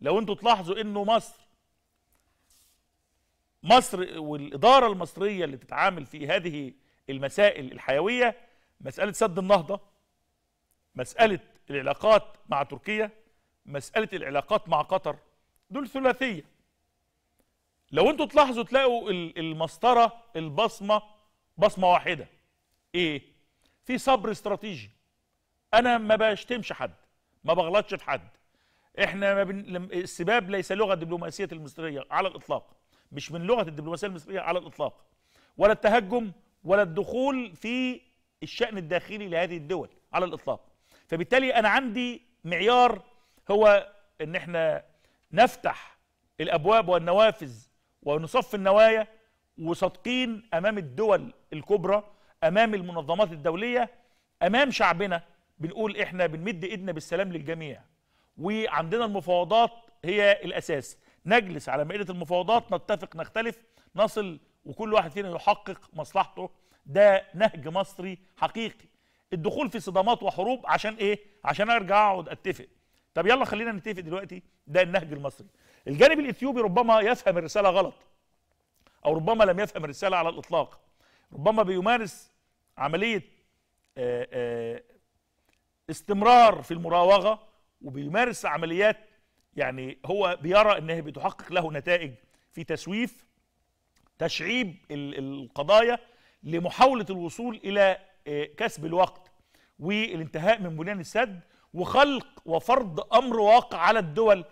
لو انتوا تلاحظوا انه مصر مصر والإدارة المصرية اللي تتعامل في هذه المسائل الحيوية مسألة سد النهضة مسألة العلاقات مع تركيا مسألة العلاقات مع قطر دول ثلاثية لو انتوا تلاحظوا تلاقوا المسطرة البصمة بصمة واحدة ايه في صبر استراتيجي انا ما بشتمش حد ما بغلطش في حد احنا ما بن... السباب ليس لغه دبلوماسيه المصريه على الاطلاق مش من لغه الدبلوماسيه المصريه على الاطلاق ولا التهجم ولا الدخول في الشان الداخلي لهذه الدول على الاطلاق فبالتالي انا عندي معيار هو ان احنا نفتح الابواب والنوافذ ونصف النوايا وصادقين امام الدول الكبرى امام المنظمات الدوليه امام شعبنا بنقول احنا بنمد ايدنا بالسلام للجميع وعندنا المفاوضات هي الأساس نجلس على مائدة المفاوضات نتفق نختلف نصل وكل واحد فينا يحقق مصلحته ده نهج مصري حقيقي الدخول في صدامات وحروب عشان ايه عشان ارجع اقعد اتفق طب يلا خلينا نتفق دلوقتي ده النهج المصري الجانب الاثيوبي ربما يفهم الرساله غلط او ربما لم يفهم الرساله على الاطلاق ربما بيمارس عمليه آه، آه، استمرار في المراوغه وبيمارس عمليات يعني هو بيرى انها بتحقق له نتائج في تسويف تشعيب القضايا لمحاوله الوصول الى آه، كسب الوقت والانتهاء من بنيان السد وخلق وفرض امر واقع على الدول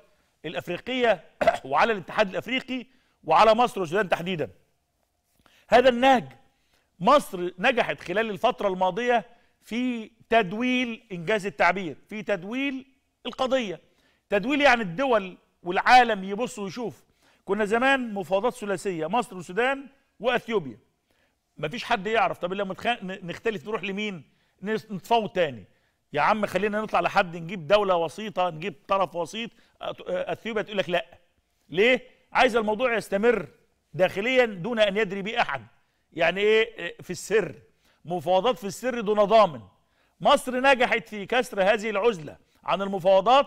الافريقيه وعلى الاتحاد الافريقي وعلى مصر والسودان تحديدا. هذا النهج مصر نجحت خلال الفتره الماضيه في تدويل انجاز التعبير، في تدويل القضية تدويل يعني الدول والعالم يبص ويشوف كنا زمان مفاوضات ثلاثية مصر والسودان وأثيوبيا مفيش حد يعرف طب لما نختلف نروح لمين نتفاوض تاني يا عم خلينا نطلع لحد نجيب دولة وسيطة نجيب طرف وسيط أثيوبيا تقول لك لا ليه عايز الموضوع يستمر داخليا دون أن يدري به أحد يعني إيه في السر مفاوضات في السر دون ضامن مصر نجحت في كسر هذه العزلة عن المفاوضات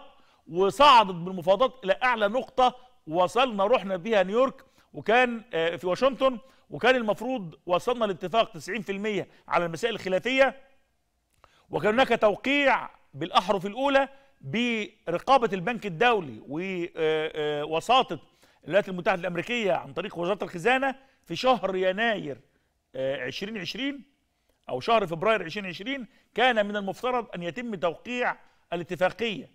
وصعدت بالمفاوضات الى اعلى نقطه وصلنا رحنا بيها نيويورك وكان آه، في واشنطن وكان المفروض وصلنا لاتفاق 90% على المسائل الخلافيه وكان هناك توقيع بالاحرف الاولى برقابه البنك الدولي ووساطه آه، آه، الولايات المتحده الامريكيه عن طريق وزاره الخزانه في شهر يناير 2020 او شهر فبراير 2020 كان من المفترض ان يتم توقيع الاتفاقية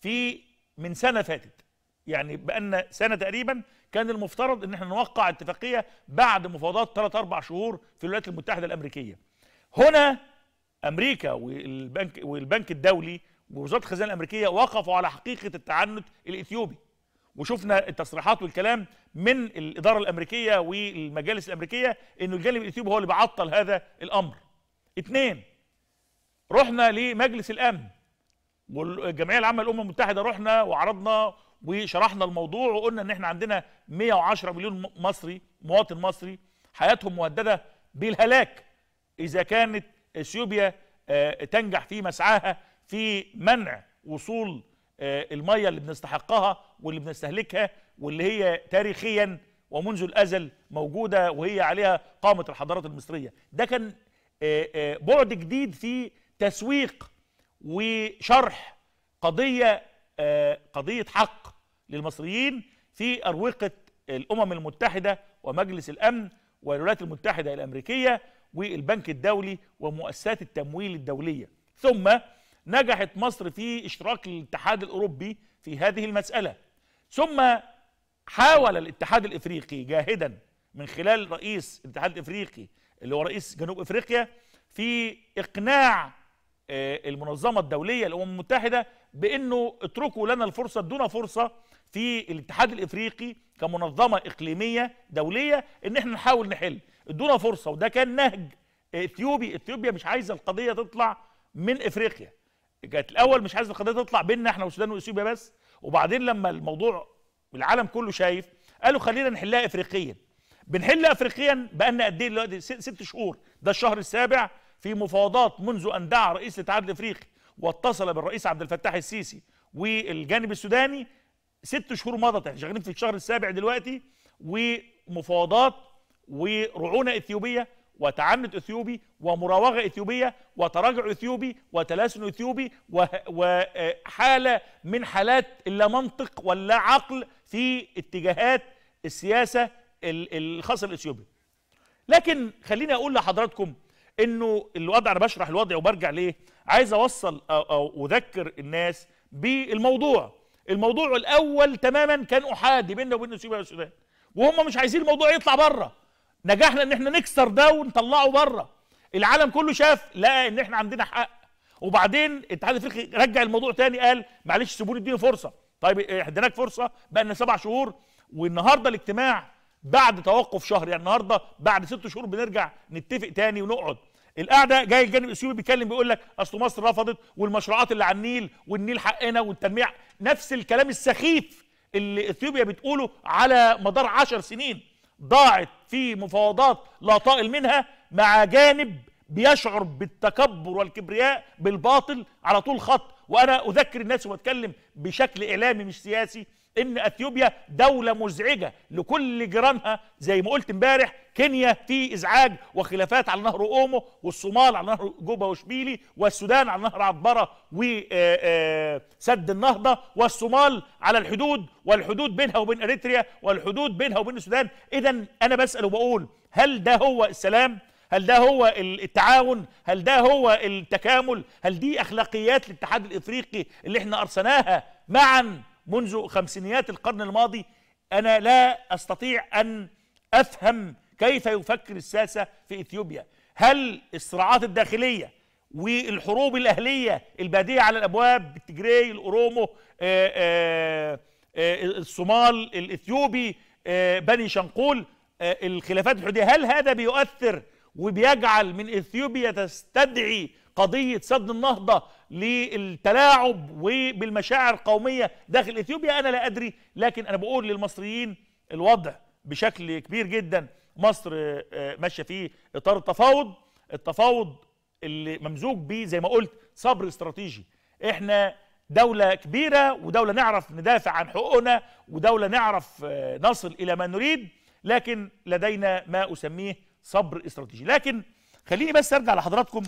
في من سنة فاتت يعني بأن سنة تقريبا كان المفترض ان احنا نوقع اتفاقية بعد مفاوضات ثلاث اربع شهور في الولايات المتحدة الأمريكية هنا أمريكا والبنك والبنك الدولي ووزارة الخزانة الأمريكية وقفوا على حقيقة التعنت الإثيوبي وشفنا التصريحات والكلام من الإدارة الأمريكية والمجالس الأمريكية أن الجانب الإثيوبي هو اللي بعطل هذا الأمر اثنين رحنا لمجلس الأمن والجمعيه العامه للامم المتحده رحنا وعرضنا وشرحنا الموضوع وقلنا ان احنا عندنا 110 مليون مصري مواطن مصري حياتهم مهدده بالهلاك اذا كانت اثيوبيا آه، تنجح في مسعاها في منع وصول آه، الميه اللي بنستحقها واللي بنستهلكها واللي هي تاريخيا ومنذ الازل موجوده وهي عليها قامه الحضارات المصريه ده كان آه، بعد جديد في تسويق وشرح قضية آه، قضية حق للمصريين في أروقة الأمم المتحدة ومجلس الأمن والولايات المتحدة الأمريكية والبنك الدولي ومؤسسات التمويل الدولية ثم نجحت مصر في اشتراك الاتحاد الأوروبي في هذه المسألة ثم حاول الاتحاد الإفريقي جاهدا من خلال رئيس الاتحاد الإفريقي اللي هو رئيس جنوب إفريقيا في إقناع آه، المنظمه الدوليه الامم المتحده بانه اتركوا لنا الفرصه ادونا فرصه في الاتحاد الافريقي كمنظمه اقليميه دوليه ان احنا نحاول نحل ادونا فرصه وده كان نهج اثيوبي اثيوبيا مش عايزه القضيه تطلع من افريقيا كانت الاول مش عايزه القضيه تطلع بيننا احنا والسودان واثيوبيا بس وبعدين لما الموضوع العالم كله شايف قالوا خلينا نحلها افريقيا بنحل افريقيا بقالنا قد ايه دلوقتي ست شهور ده الشهر السابع في مفاوضات منذ أن دعا رئيس الاتحاد الإفريقي واتصل بالرئيس عبد الفتاح السيسي والجانب السوداني ست شهور مضت احنا شغالين في الشهر السابع دلوقتي ومفاوضات ورعونه اثيوبيه وتعنت اثيوبي ومراوغه اثيوبيه وتراجع اثيوبي وتلاسن اثيوبي وحاله من حالات اللا منطق ولا عقل في اتجاهات السياسه الخاصه بالاثيوبي. لكن خليني اقول لحضراتكم انه الوضع انا بشرح الوضع وبرجع ليه عايز اوصل أو, أو اذكر الناس بالموضوع الموضوع الاول تماما كان احادي بيننا وبين اثيوبيا السودان وهم مش عايزين الموضوع يطلع بره نجحنا ان احنا نكسر ده ونطلعه بره العالم كله شاف لقى ان احنا عندنا حق وبعدين الاتحاد الافريقي رجع الموضوع تاني قال معلش سيبوني اديني فرصه طيب اديناك فرصه بقى لنا سبع شهور والنهارده الاجتماع بعد توقف شهر يعني النهارده بعد ست شهور بنرجع نتفق تاني ونقعد القعده جاي الجانب الاثيوبي بيتكلم بيقول لك اصل مصر رفضت والمشروعات اللي على النيل والنيل حقنا والتنميع نفس الكلام السخيف اللي اثيوبيا بتقوله على مدار عشر سنين ضاعت في مفاوضات لا طائل منها مع جانب بيشعر بالتكبر والكبرياء بالباطل على طول خط وانا اذكر الناس وبتكلم بشكل اعلامي مش سياسي ان اثيوبيا دوله مزعجه لكل جيرانها زي ما قلت امبارح كينيا في ازعاج وخلافات على نهر اومو والصومال على نهر جوبا وشبيلي والسودان على نهر عبره وسد آه، آه، النهضه والصومال على الحدود والحدود بينها وبين اريتريا والحدود بينها وبين السودان اذا انا بسال وبقول هل ده هو السلام هل ده هو التعاون هل ده هو التكامل هل دي اخلاقيات الاتحاد الافريقي اللي احنا ارسناها معا منذ خمسينيات القرن الماضي أنا لا أستطيع أن أفهم كيف يفكر الساسة في إثيوبيا هل الصراعات الداخلية والحروب الأهلية البادية على الأبواب التجري الأورومو آآ آه، آآ آه، آه، الصومال الإثيوبي بني شنقول الخلافات الحدودية هل هذا بيؤثر وبيجعل من إثيوبيا تستدعي قضية سد النهضة للتلاعب وبالمشاعر القومية داخل إثيوبيا أنا لا أدري لكن أنا بقول للمصريين الوضع بشكل كبير جدا مصر آه، ماشية في إطار التفاوض التفاوض اللي ممزوج بيه زي ما قلت صبر استراتيجي احنا دولة كبيرة ودولة نعرف ندافع عن حقوقنا ودولة نعرف آه، نصل إلى ما نريد لكن لدينا ما أسميه صبر استراتيجي لكن خليني بس أرجع لحضراتكم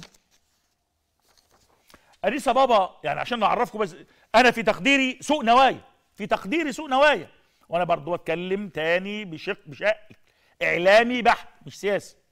أنيسة بابا يعني عشان أعرفكم بس أنا في تقديري سوء نوايا في تقديري سوء نوايا وأنا برضو أتكلم تاني بشق بشق إعلامي بحت مش سياسي